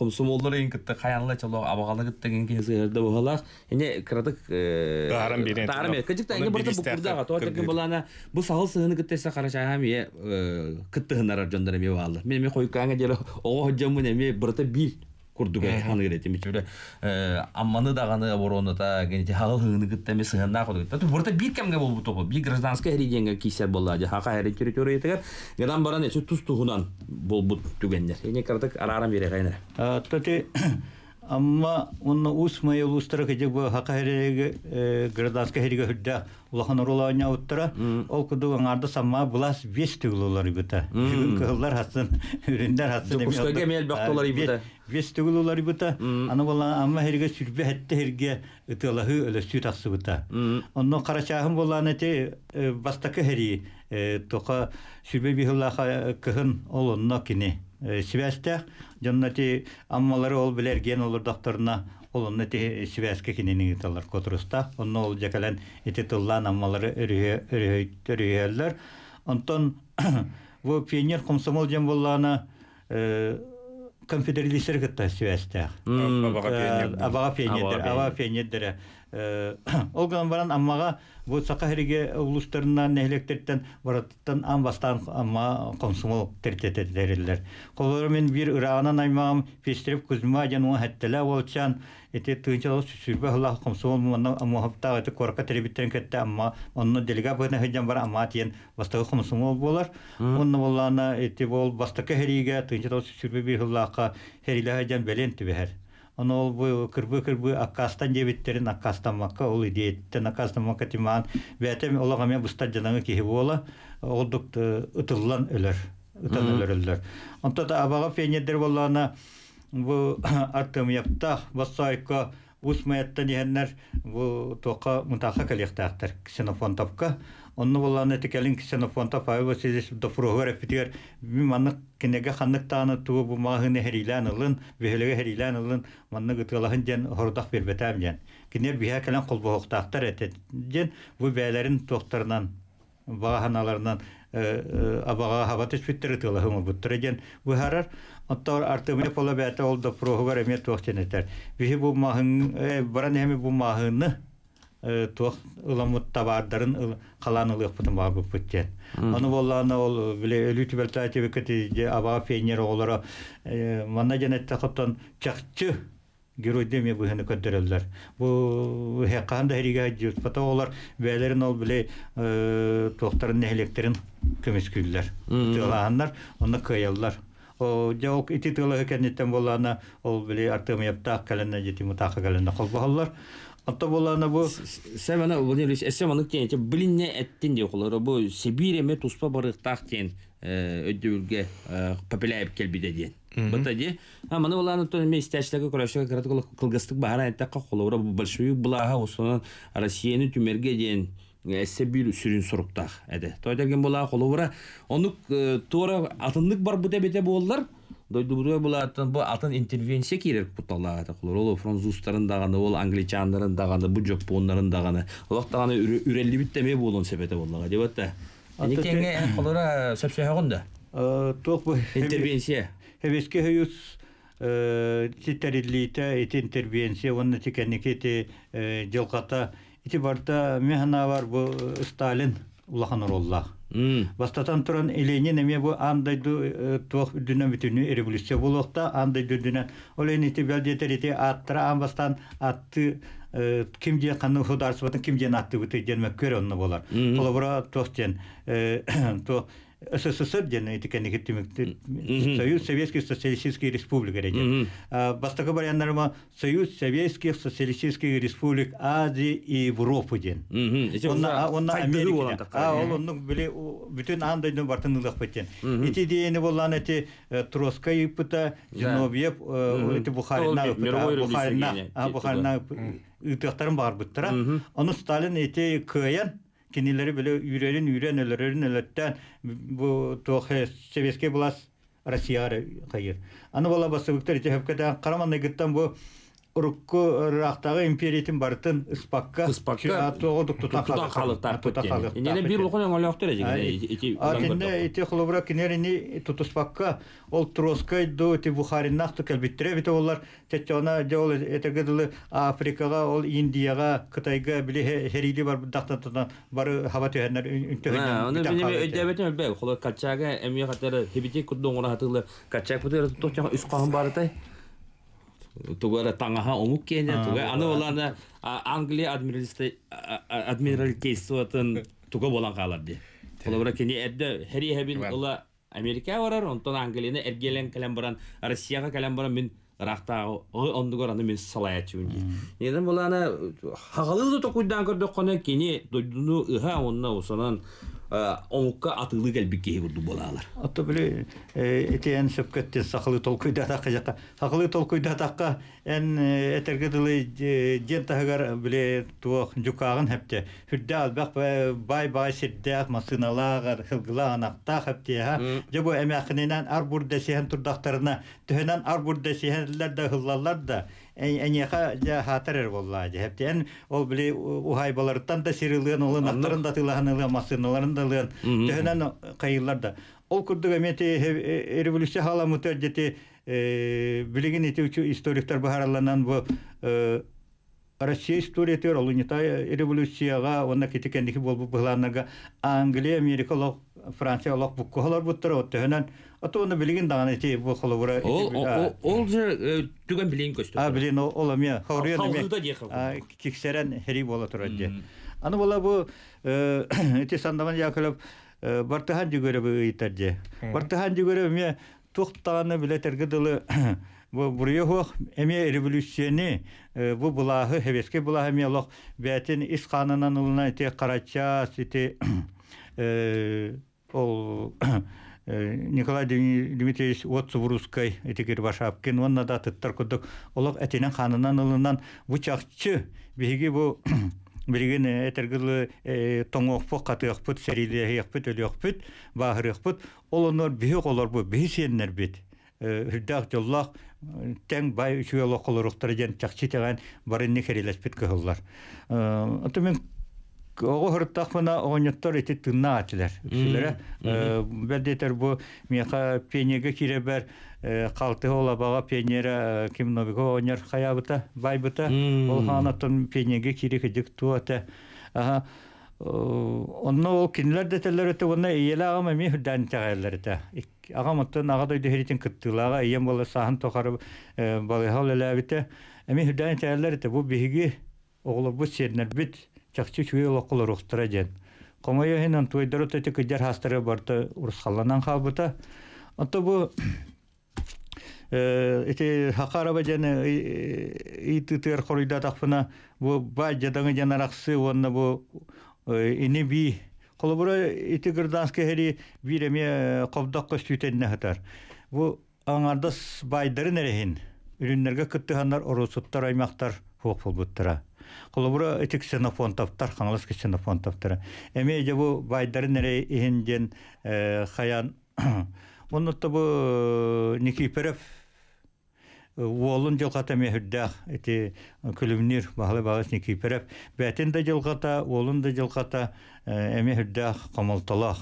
болдыр ең кітті қаянылай чалу абағалы кітті ген кезерде болалар Ене крадык Дарым берен Дарым берен. дарам кыжыкта эне э, бирде букурдага то бұл булана бу сагыл сыны кыттеса карачаам е э, кітті хынарар жондор эме бағалы. мен эме койкаңа жері ого жамын эме бұрды бир курдуга ханыгырети бир э, амманы даганы вороната генти хагыл хыны эмес сыгана кодук кетет бурда бир кемге болбу тобу бир гражданская эриденге кисер болла же хака эри территория тегер гадан баран эче тустугунан болбут түгендер эне кардык арарам бере кайнар э, тоти Амма онна ус мая лустара кеде бу хака хереге э, гражданска хереге хүддә улахан уруланя уттара ол куду аңарда самма булас вес тегулулар ибута. Бүгүн хасын, хасан хасын хасан деме. Ускага мел бактылар ибута. Вес тегулулар ибута. Аны була амма хереге сүрбе хәтте хереге ытылаһы өле сүт ахсы бута. Онно карачагын буланы те бастакы э, хери э, тока сүрбе бихлаха кыһын олонно кине. Сибәстә Жаннати аммалары ол билерген олурдақтарына олонна те сибәскә киненең талар котруста. Онны ол жакалан эте туллан аммалары өрөйәлләр. Онтон бу пионер комсомол җәм буллана э, конфедералистер кытта сибәстә. Абага э, пионердер, абага пионердер. Э, Олган баран аммаға вот сақа хереге улустарынан нәхлектерттен бараттан амбастан амма комсумол тертеттерилер. Колор мен бир ырағынан аймағым пестеріп күзмә жануа хәттелә волчан эти тынчал сүрбә хала комсумол манна аммахапта эти корка теребиттен кетте амма онны делега бына хәҗән бар амма тиен бастагы комсумол болар. Онны боллана эти бол бастакы хереге тынчал сүрбә бир хала херилә хәҗән белен түбәһәр. Оно ол бу кырбы кырбы аккастан дебиттерин аккастамакка ол идееттен аккастамакка тиман бәтем мен бустар жанаңы киһи буола олдук ытыллан өлөр ытан өлөр өлөр онто да абага фенедер боллана бу артым япта бассайка усмаятта дигеннер бу тока мутаха ксенофон топка онно волланы текелин кисено фонта файлы сизис до фрогора фитер миманны кинеге ханнык туу бу магыны херилән улын беһлеге херилән улын манны гытылаһын ген хордах бербетәм ген кинер биһа келен кул бохок тахтар эт ген бу бәләрин токторнан баһаналарынан э, э, абага хабат эч фитер тылаһым бу тереген аттар бу э, Э, тох уламутта бардырын каланылык бутын бар бып Аны болларына ул биле өлүтү бер тайтып кетти же аба пенер олоро э, мана жанатта каптан чакчы герой деме бугын көтөрөлдөр. Бу хакында эриге жүрүп бата олар бейлерин ал биле э, тохторун нехлектерин көмөскүлдөр. Тулаганнар аны кыялдар. О жок ити тылы экенин тем болларына ал биле артымыпта калганда жети мутаха калганда кол Атта болана бу сәбәна улыныр эсәмәнең ә, тенче билинне әттен ди холора бу Сибирия ме туспа барыктак тен ә, өдүлгә популяр келбиде ди. Бата ди. А мана уланы то ме истәчлеге көрәшә кратыклык кылгыстык бара әттәк холора бу большой булага усынан Россияны түмәргә дигән әссе бир сүрін сұрыптақ әді. Той дәрген бола қолы оны э, тура атындық бар бұта бете болдар, дойдубуруя булатын бу атын интервенция кирер путалаата кулар ол француздарын даганы ол англичандарын даганы бу жапонların даганы олак даганы үрелли биттеме болгон себепте болгон деп атта никеңе кулара сөпсөһөгөн да ток интервенция хевеске хюс титериллиите эти интервенция онна тикенники ти жылката ити барда механа бар бу сталин улахан роллах Бастатан туран Ленин неме бу андай э, туох дүнө бүтүнү революция болохта андай дүнө олени тебелдетерити аттыра амбастан атты э, кимде канны хударсыбатын кимден атты бүтү жерме көрөннө болар. Олобра тохтен э, то СССР ден итикени хиттимикти Союз Советских Социалистических Республик ден. Бастака баряндарма Союз Советских Социалистических Республик Азии и Европы ден. Онна онна Америка. А ол онның биле бүтүн андайдан бартынылык бетен. Ити дейни болған эти э, Троска ипта, Зиновьев, э, эти Бухарина, Бухарина, Бухарина итактарын бар буттара. Оны Сталин эти кыян кинилери били үйрелин үйрен өлөрөрүн өлөттөн бу тохе севеске булас россияры хайыр аны бала басыбыктар жехепкетен караманны гыттан бу урукку ырактагы империятын бартын ыспакка ыспакка отук тута халыктар кеткен эне бир окун оңолоктор эжеге атенде эти холобра кинерини тутуспакка ол троскай до эти бухаринах то келбиттире бите олар тетчона жол этегедылы африкага ол индияга кытайга биле херили бар дактан тутан бары хава төһеннер үнтөһөн аны бини өдөбөтөн бе холо качага эмиятер хибити куддоңгора хатылы качак бутер тотчага үс кагын барытай тугара таңаха омук кене туга аны оланы Англия адмиралтействотын туга болан калабы. Олабра кене эдде хери хабин ола Америка барар, онтон Англияны эргелен калам баран, Россияга калам баран мен рахта ондугар аны мен салая чүнди. Неді боланы хагалылды токуйдан көрдік қоны кене дойдуну ыха онна усанан Э, оңукка атылы келбик кеһи бурду болаалар. Отто биле этен сөпкеттен сахылы толкуйда таққа жаққа. Сахылы таққа эн э, этерге дылы э, ден тагар биле туох жукагын хепте. Хүддә албак бай бай сиддәк масыналар хылгыла анакта хепте ха. Жабу эмәхиненән ар бурда сеһен турдактарына төһенән ар бурда сеһенләр дә хыллалар да энеха хатарер болла же хептен ол били ухайбалардан да сирилген олын аттарын да тылахан ылы машиналарын да ылын төнен кайыллар да ол курдуга мети э, э, э, революция хала мутер жете билигин ити историктербахараланан бұл Россия история тер олунитай э, революцияга онна китикендики болбу быланага Англия, Америка лок, Франция лок бу колор буттыр отты хөнән ата оны билген даганы ти бу холовра. Ол ол же э, түгән билен көстү. А билен ол ме хаврия ме. А киксерен хери бола турат ди. Аны бола бу э, эти сандаман якылып бартахан дигөрөбү итәрде. Бартахан дигөрөбү ме тоқтағаны біле дылы Бу бурыйы хох эми революцияны бу э, булаһы хевеске булаһы мелох бәтин ис ханынан улына те карача сите э, ол э, Николай Дмитриевич в русской эти этигер башапкин онна да тыттар кудук олог этинен ханынан улынан бу чакчы биги бу билген этергилы тоңоқпо қатыақпыт сәрилеяқпыт өлеқпыт баһырықпыт ол олонор биһи олар бу биһи бит хүрдәк жоллақ тәң бай үшүе лоқолоруқтар ден чақчы тәған барынны керелеспет көһөллар. Э, аты мен Оғы хұрттақ мына оңыттар еті тынна атылар. Э, Бәлдетер бұ мияқа пенеге керебер қалты э, ола баға пенера новиго оңыр хаябыта, байбыта. Ол ханаттан пенеге керек туата. Ага онно ол кинилер детелер өтө онна ийеле агам эми хүддан тагайлар да агам оттон ага дойду херитин кыттылага ийем бола сахан тохары балыхал элебите эми хүддан тагайлар да бу биһиги оглобу сернер бит чакчы чуй локул рухтыра ден комойо хенен туйдыру тете кыдер хастыры барты урсхалланан халбыта отто бу эти хакараба жана итытыр хоруйда тахпына бу бай жадаңы жанараксы онна бу Ини би холобура ити гырданскы хери биреме кобдак көстүтенне хатар. Бу аңардас байдары нерехин. Үрүннерге кыттыгандар орусуттар аймактар хук болбуттара. Холобура ити ксенофон таптар, хаңлыс ксенофон таптара. Эме же бу байдары нере ихинден э, хаян. Оннутта бу э, Никиферев Олын жылқата мехүддах эти э, күлүмнир бахлы багыс никипереп бәтин да жылқата уолун да жылқата эме хүддах комолтолах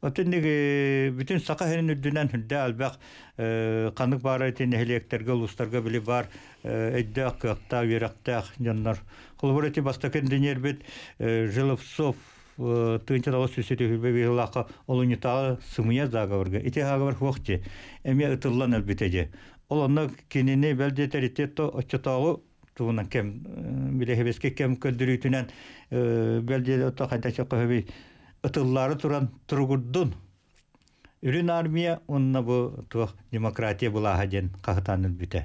Отынныгы э, бүтін сақа херин үддүнен хүддә албак қанық э, бар әте нехлектерге улустарга били бар эддак какта верактах жаннар кулбур эти бастакен динер бит жиловцов тынча да осы сөйте хүлбе олунита сымыя заговорга эти заговор хохти эме ытыллан албетеже ол онно кинини бэлде теритетто отчетоогу туунан кем э, билехебеске кем көлдүрүүтүнен э, бэлде ото хайдача көһөби ытыллары туран тургурдун үрүн армия онна бу туох демократия булаха ден кахтаныл бүтэ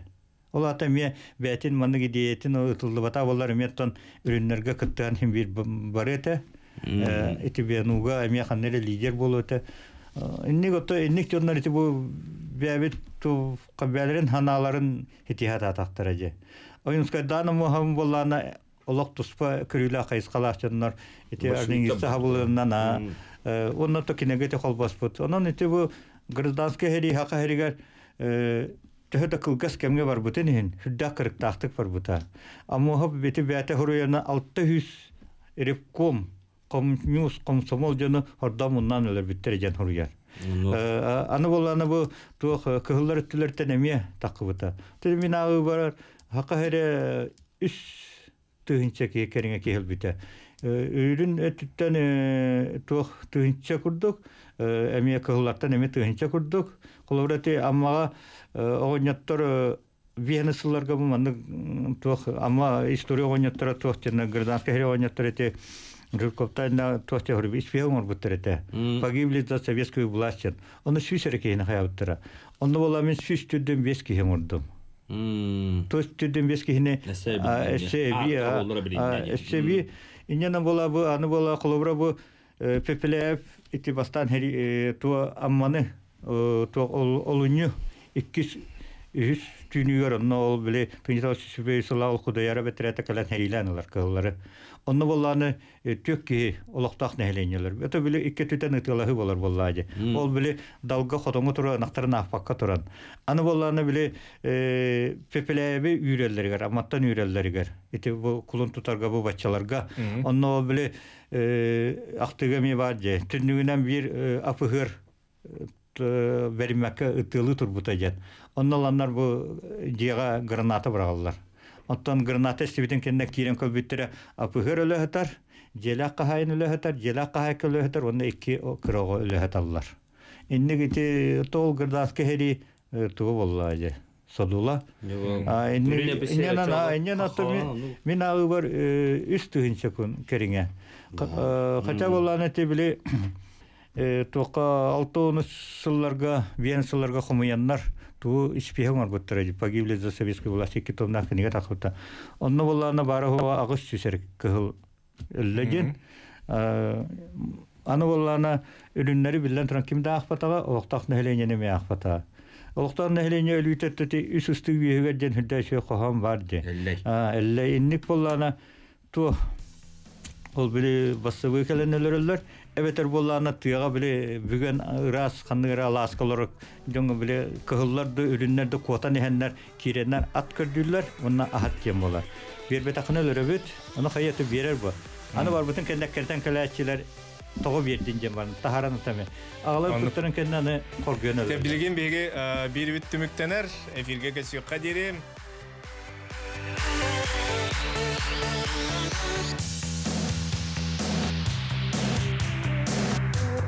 ол ата ме бәтин маны гидиетин ытылды бата болар меттон үрүннерге кыттыган хим бир бар эте э, итибенуга амия ханнеле лидер болу эте инник ото инник журналити бу бәбит ту кабәлерин ханаларын хитиһат атақтырады. Оюнскай даны мұхам болана олок туспа күрүлә кайскалаштыннар. Ите арның исе хабылынана. Онна те бу хери э, кемге бар бут инин. Хүддә тахтык А бәте алты хүс комсомол жаны хордамыннан өлер биттер жан Э, аны бол аны бу тух э, кыһыллар үттүлөртөн эме бұта. мен ағы барар хака хере э, үш тыгынча кереңе кехил бите. Үйрүн өттүттөн тух тыгынча курдук, эме кыһыллардан эме тыгынча курдук. Кулаврати аммага Жирковта на тосте говорю, испехом э. Погибли за советскую власть. Он Он была мен шиш тюдем вески хемурдум. То есть тюдем вески хине эсеби эсеби инена была а она была бу пепелев бастан то амманы то ол пенитал Onu bolany tökki uluqtaq икке Bu bile ikki tüten Ол hü долга bolaydi. Ol bile dalga туран. turan, naqtar naqfaqqa turan. Anı bolany bile pepelebi yürelleriga, rahmatdan yürelleriga. Eti bu qulun tutarga bu batchalarga. Onu bile бар же. vaje, bir apıhır berimekke ıtılı turbutajat. Onu bolanlar bu jiga granata bragallar. оттон граната сибитин кенне кирен көбүттүрө апыгыр өлөһөтөр желе кахайын өлөһөтөр желе кахайк өлөһөтөр онда икки кырого өлөһөталлар иннигити тол гырдас кехери э, болла же содула мен э, күн кериңе э, хотя болланы тока сылларга ту испехом арбуттарыжы погибли за советской власть книга онно агыс сүсер кыл аны боллана үлүннери билен туран кимде ахпатага олуктак нехленени ме ахпата Олықтан нәхлене өлүйтетті үс үсті үйегерден хүлдәші қоғам бар ту ол эбетер боллана тыга биле бүгүн ырас ханыра ласкаларык жоңго биле кыһыллар да үлүннөр да котан эхеннер киреннер ат көрдүллөр мына ахат кем болар бербетакын өлөрөбүт аны хаяты берер бу аны бар бүтүн кендеккертен келечилер тоғы бердин же бар тахараны таме агалар күттөрүн кенданы коргөн өлөр билген беги бир бит түмүктенер эфирге кесюкка дирим